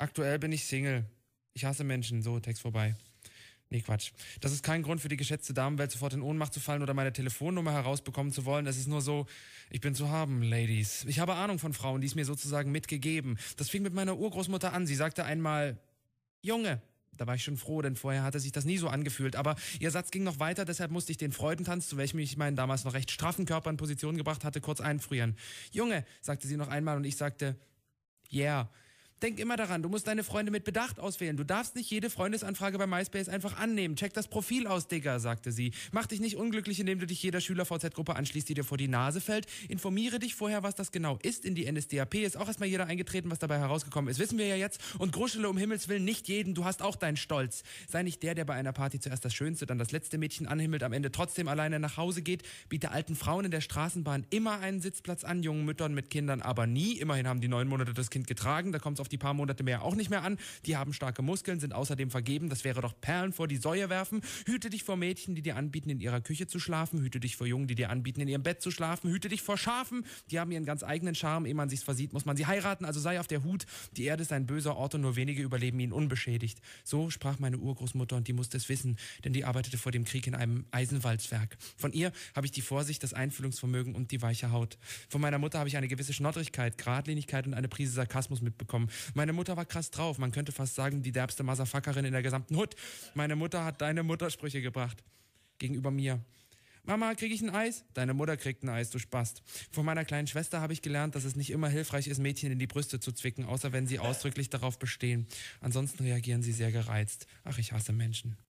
Aktuell bin ich Single. Ich hasse Menschen. So, Text vorbei. Nee, Quatsch. Das ist kein Grund für die geschätzte Damenwelt, sofort in Ohnmacht zu fallen oder meine Telefonnummer herausbekommen zu wollen. Es ist nur so, ich bin zu haben, Ladies. Ich habe Ahnung von Frauen, die es mir sozusagen mitgegeben. Das fing mit meiner Urgroßmutter an. Sie sagte einmal, Junge. Da war ich schon froh, denn vorher hatte sich das nie so angefühlt. Aber ihr Satz ging noch weiter, deshalb musste ich den Freudentanz, zu welchem ich meinen damals noch recht straffen Körper in Position gebracht hatte, kurz einfrieren. Junge, sagte sie noch einmal und ich sagte, yeah. Denk immer daran, du musst deine Freunde mit Bedacht auswählen. Du darfst nicht jede Freundesanfrage bei MySpace einfach annehmen. Check das Profil aus, Digga, sagte sie. Mach dich nicht unglücklich, indem du dich jeder Schüler-VZ-Gruppe anschließt, die dir vor die Nase fällt. Informiere dich vorher, was das genau ist. In die NSDAP ist auch erstmal jeder eingetreten, was dabei herausgekommen ist. Wissen wir ja jetzt. Und gruschele um Himmels Willen nicht jeden. Du hast auch deinen Stolz. Sei nicht der, der bei einer Party zuerst das Schönste, dann das letzte Mädchen anhimmelt, am Ende trotzdem alleine nach Hause geht. Biete alten Frauen in der Straßenbahn immer einen Sitzplatz an, jungen Müttern mit Kindern aber nie. Immerhin haben die neun Monate das Kind getragen. Da kommt es auf die paar Monate mehr auch nicht mehr an. Die haben starke Muskeln, sind außerdem vergeben. Das wäre doch Perlen vor die Säue werfen. Hüte dich vor Mädchen, die dir anbieten, in ihrer Küche zu schlafen. Hüte dich vor Jungen, die dir anbieten, in ihrem Bett zu schlafen. Hüte dich vor Schafen. Die haben ihren ganz eigenen Charme. Ehe man sich's versieht, muss man sie heiraten. Also sei auf der Hut. Die Erde ist ein böser Ort und nur wenige überleben ihn unbeschädigt. So sprach meine Urgroßmutter und die musste es wissen, denn die arbeitete vor dem Krieg in einem Eisenwalzwerk. Von ihr habe ich die Vorsicht, das Einfühlungsvermögen und die weiche Haut. Von meiner Mutter habe ich eine gewisse Schnottrigkeit, Gradlinigkeit und eine Prise Sarkasmus mitbekommen. Meine Mutter war krass drauf. Man könnte fast sagen, die derbste Motherfuckerin in der gesamten Hut. Meine Mutter hat deine Muttersprüche gebracht. Gegenüber mir. Mama, krieg ich ein Eis? Deine Mutter kriegt ein Eis, du Spast. Von meiner kleinen Schwester habe ich gelernt, dass es nicht immer hilfreich ist, Mädchen in die Brüste zu zwicken, außer wenn sie ausdrücklich darauf bestehen. Ansonsten reagieren sie sehr gereizt. Ach, ich hasse Menschen.